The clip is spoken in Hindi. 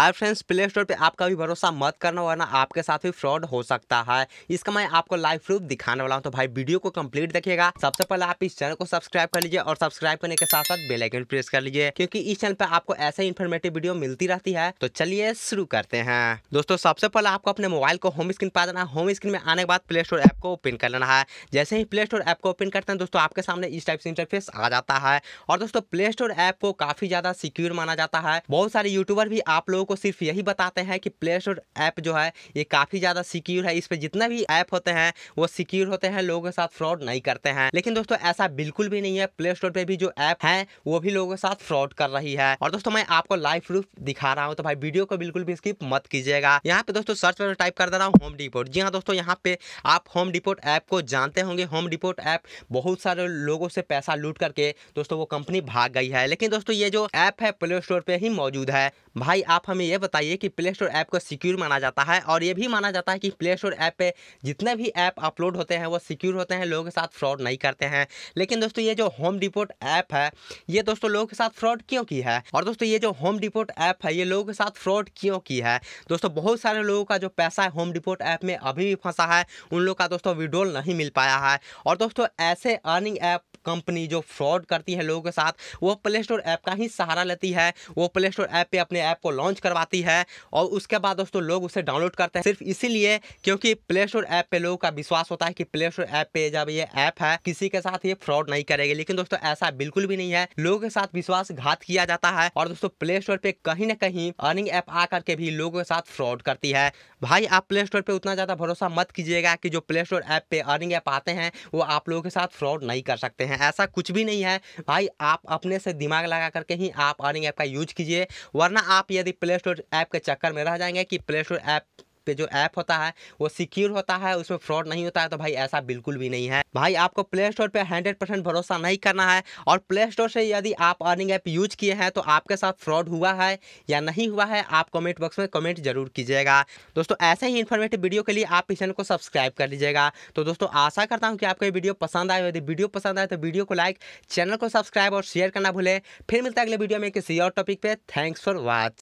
हाय फ्रेंड्स प्ले स्टोर पर आपका भी भरोसा मत करना वरना आपके साथ भी फ्रॉड हो सकता है इसका मैं आपको लाइव प्रूफ दिखाने वाला हूँ तो भाई वीडियो को कंप्लीट देखिएगा सबसे पहले आप इस चैनल को सब्सक्राइब कर लीजिए और सब्सक्राइब करने के साथ साथ बेलाइकन प्रेस कर लीजिए क्योंकि इस चैनल पर आपको ऐसे इन्फॉर्मेटिव वीडियो मिलती रहती है तो चलिए शुरू करते हैं दोस्तों सबसे पहले आपको अपने मोबाइल को होम स्क्रीन पा देना होम स्क्रीन में आने के बाद प्ले स्टोर ऐप को ओपन कर लेना है जैसे ही प्ले स्टोर ऐप को ओपन करते हैं दोस्तों आपके सामने इस टाइप से इंटरफेस आ जाता है और दोस्तों प्ले स्टोर ऐप को काफी ज्यादा सिक्योर माना जाता है बहुत सारे यूट्यूबर भी आप लोगों को सिर्फ यही बताते हैं कि प्ले स्टोर ऐप जो है ये काफ़ी ज़्यादा सिक्योर है इस पर जितने भी ऐप होते हैं वो सिक्योर होते हैं लोगों के साथ फ्रॉड नहीं करते हैं लेकिन दोस्तों ऐसा बिल्कुल भी नहीं है प्ले स्टोर पर भी जो ऐप है वो भी लोगों के साथ फ्रॉड कर रही है और दोस्तों मैं आपको लाइव प्रूफ दिखा रहा हूँ तो भाई वीडियो को बिल्कुल भी स्किप मत कीजिएगा यहाँ पे दोस्तों सर्च पर टाइप कर दे रहा हूँ होम डिपोर्ट जी हाँ दोस्तों यहाँ पे आप होम डिपोर्ट ऐप को जानते होंगे होम डिपोर्ट ऐप बहुत सारे लोगों से पैसा लूट करके दोस्तों वो कंपनी भाग गई है लेकिन दोस्तों ये जो ऐप है प्ले स्टोर पे ही मौजूद है भाई आप हम हमें यह बताइए कि प्ले स्टोर ऐप को सिक्योर माना जाता है और ये भी माना जाता है कि प्ले स्टोर ऐप पे जितने भी ऐप अपलोड होते हैं वो सिक्योर होते हैं लोगों के साथ फ्रॉड नहीं करते हैं लेकिन दोस्तों ये जो होम डिपोर्ट ऐप है ये दोस्तों लोगों के साथ फ्रॉड क्यों की है और दोस्तों ये जो होम डिपोर्ट ऐप है ये लोगों के साथ फ्रॉड क्यों की है दोस्तों बहुत सारे लोगों का जो पैसा है होम डिपोर्ट ऐप में अभी भी फंसा है उन लोग का दोस्तों विड्रोल नहीं मिल पाया है और दोस्तों ऐसे अर्निंग ऐप कंपनी जो फ्रॉड करती है लोगों के साथ वो प्ले स्टोर ऐप का ही सहारा लेती है वो प्ले स्टोर ऐप पे अपने ऐप को लॉन्च करवाती है और उसके बाद दोस्तों लोग उसे डाउनलोड करते हैं सिर्फ इसीलिए क्योंकि प्ले स्टोर ऐप पे लोगों का विश्वास होता है कि प्ले स्टोर ऐप पे जब ये ऐप है किसी के साथ ये फ्रॉड नहीं करेगी लेकिन दोस्तों ऐसा बिल्कुल भी नहीं है लोगों के साथ विश्वासघात किया जाता है और दोस्तों प्ले स्टोर पे कहीं ना कहीं अर्निंग ऐप आ करके भी लोगों के साथ फ्रॉड करती है भाई आप प्ले स्टोर पर उतना ज़्यादा भरोसा मत कीजिएगा कि जो प्ले स्टोर ऐप पे अर्निंग ऐप आते हैं वो आप लोगों के साथ फ्रॉड नहीं कर सकते हैं ऐसा कुछ भी नहीं है भाई आप अपने से दिमाग लगा करके ही आप अर्निंग ऐप का यूज कीजिए वरना आप यदि प्ले स्टोर ऐप के चक्कर में रह जाएंगे कि प्ले स्टोर ऐप पे जो ऐप होता है वो सिक्योर होता है उसमें फ्रॉड नहीं होता है तो भाई ऐसा बिल्कुल भी नहीं है भाई आपको प्ले स्टोर पर हंड्रेड भरोसा नहीं करना है और प्ले स्टोर से यदि आप अर्निंग ऐप यूज किए हैं तो आपके साथ फ्रॉड हुआ है या नहीं हुआ है आप कमेंट बॉक्स में कमेंट जरूर कीजिएगा दोस्तों ऐसे ही इन्फॉर्मेटिव वीडियो के लिए आप इस चैनल को सब्सक्राइब कर लीजिएगा तो दोस्तों आशा करता हूँ कि आपको ये वीडियो पसंद आए यदि वीडियो पसंद आए तो वीडियो को लाइक चैनल को सब्सक्राइब और शेयर करना भूलें फिर मिलता है अगले वीडियो में किसी और टॉपिक पे थैंक्स फॉर वॉच